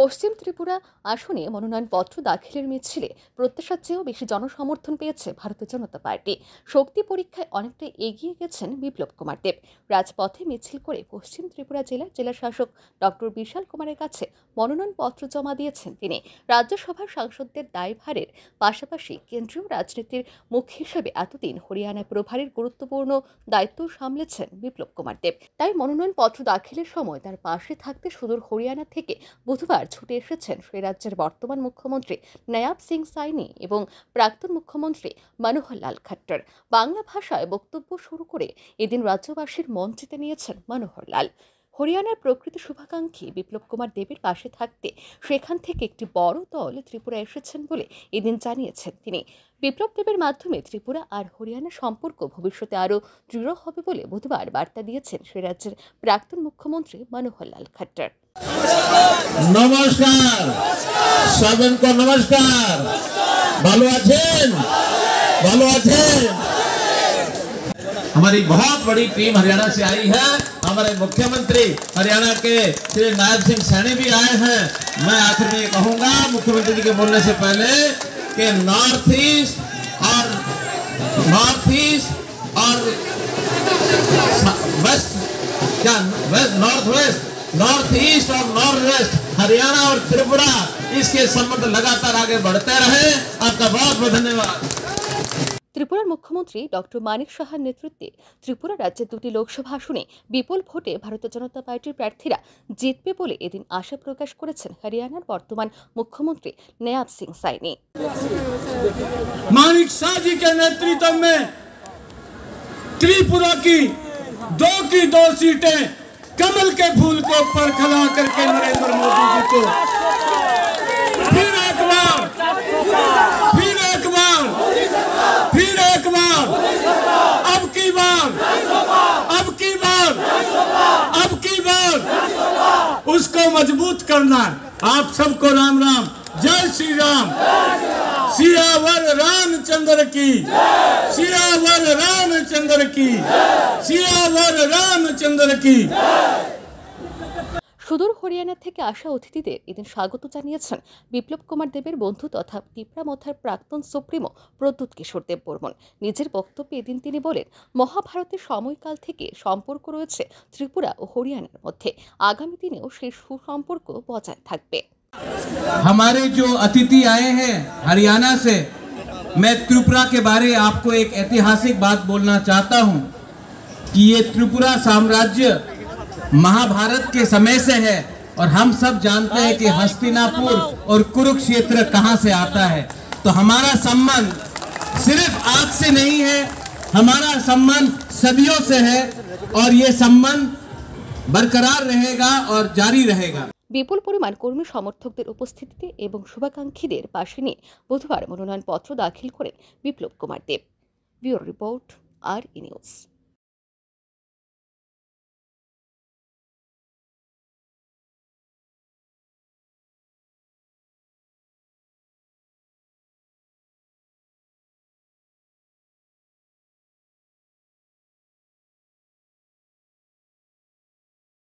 পশ্চিম ত্রিপুরা আসনে মনোনয়নপত্র দাখিলের মিছিলে প্রত্যাশার চেয়েও বেশি জনসমর্থন পেয়েছে ভারতীয় জনতা পার্টি শক্তি পরীক্ষায় অনেকটা এগিয়ে গেছেন বিপ্লব কুমার দেব রাজপথে মিছিল করে পশ্চিম ত্রিপুরা জেলা জেলা শাসক ডক্টর বিশাল কুমারের কাছে মনোনয়নপত্র জমা দিয়েছেন তিনি রাজ্যসভার সাংসদদের দায়ভারের পাশাপাশি কেন্দ্রীয় রাজনীতির মুখ্য হিসেবে এতদিন হরিয়ানা প্রভারের গুরুত্বপূর্ণ দায়িত্ব সামলেছেন বিপ্লব কুমার দেব তাই মনোনয়নপত্র দাখিলের সময় তার পাশে থাকতে সুদূর হরিয়ানা থেকে বুধবার ছুটে এসেছেন সেই রাজ্যের বর্তমান মুখ্যমন্ত্রী নয়াব সিং সাইনি এবং প্রাক্তন মুখ্যমন্ত্রী মনোহর লাল খাট্টার বাংলা ভাষায় বক্তব্য শুরু করে এদিন রাজ্যবাসীর মন জিতে নিয়েছেন মনোহর লাল হরিয়ানার প্রকৃত শুভাকাঙ্ক্ষী বিপ্লব কুমার দেবের পাশে থাকতে সেখান থেকে একটি বড় দল ত্রিপুরা এসেছেন বলে এদিন জানিয়েছেন তিনি বিপ্লব দেবের মাধ্যমে ত্রিপুরা আর হরিয়ানা সম্পর্ক ভবিষ্যতে আরও দৃঢ় হবে বলে বুধবার বার্তা দিয়েছেন সে রাজ্যের প্রাক্তন মুখ্যমন্ত্রী মনোহর লাল খাট্টার नमस्कार सबन को नमस्कार भलो आलो हमारी बहुत बड़ी टीम हरियाणा से आई है हमारे मुख्यमंत्री हरियाणा के श्री नायब सिंह सैनी भी आए हैं मैं आखिर में कहूंगा मुख्यमंत्री जी के बोलने से पहले कि नॉर्थ ईस्ट और नॉर्थ ईस्ट और वेस्ट क्या west north west north east और नॉर्थ वेस्ट हरियाणा और त्रिपुरा इसके संबंध लगातार आगे बढ़ते रहे आपका बहुत बहुत धन्यवाद ত্রিপুরার মুখ্যমন্ত্রী ডক্টর মানিক সাহার নেতৃত্বে ত্রিপুরা রাজ্যের দুটি লোকসভা আসনে বিপুল ভোটে ভারতীয় জনতা পার্টির প্রার্থীরা জিতবে বলে এদিন আশা প্রকাশ করেছেন হরিয়ানার বর্তমান মুখ্যমন্ত্রী নেয়াব সিং সাইনি মানিক শাহজি কে নেতৃত্ব ত্রিপুরা কি দো কি দো सीटें कमल के फूल के ऊपर खड़ा करके नरेंद्र मोदी जी को फिर एक बार फिर एक बार फिर एक बार अब की बार अब की बार अब की बार उसको मजबूत करना आप सबको राम राम जय श्री राम सियावर रामचंद्र की सियावर रामचंद्र की सियावर রামচন্দ্র কি সুদূর হরিয়ানা থেকে আসা অতিথিদের এদিন স্বাগত জানিয়েছেন বিপ্লব কুমার দেবের বন্ধু তথা মথার প্রাক্তন সুপ্রিমো প্রদ্যুৎ কিশোর দেব বর্মন নিজের বক্তব্যে এদিন তিনি বলেন মহাভারতের সময়কাল থেকে সম্পর্ক রয়েছে ত্রিপুরা ও হরিয়ানার মধ্যে আগামী দিনেও সেই সুসম্পর্ক বজায় থাকবে हमारे जो अतिथि आए हैं हरियाणा से मैं त्रिपुरा के बारे आपको एक ऐतिहासिक बात बोलना चाहता हूं कि ये त्रिपुरा साम्राज्य महाभारत के समय से है और हम सब जानते हैं कि हस्तिनापुर और कुरुक्षेत्र कहां से आता है तो हमारा संबंध सिर्फ आज से नहीं है हमारा संबंध सदियों से है और ये संबंध बरकरार रहेगा और जारी रहेगा বিপুল পরিমাণ কর্মী সমর্থকদের উপস্থিতিতে এবং শুভাকাঙ্ক্ষীদের পাশে নিয়ে বুধবার মনোনয়নপত্র দাখিল করেন বিপ্লব কুমার দেব ব্যুরো রিপোর্ট আর ইনিউজ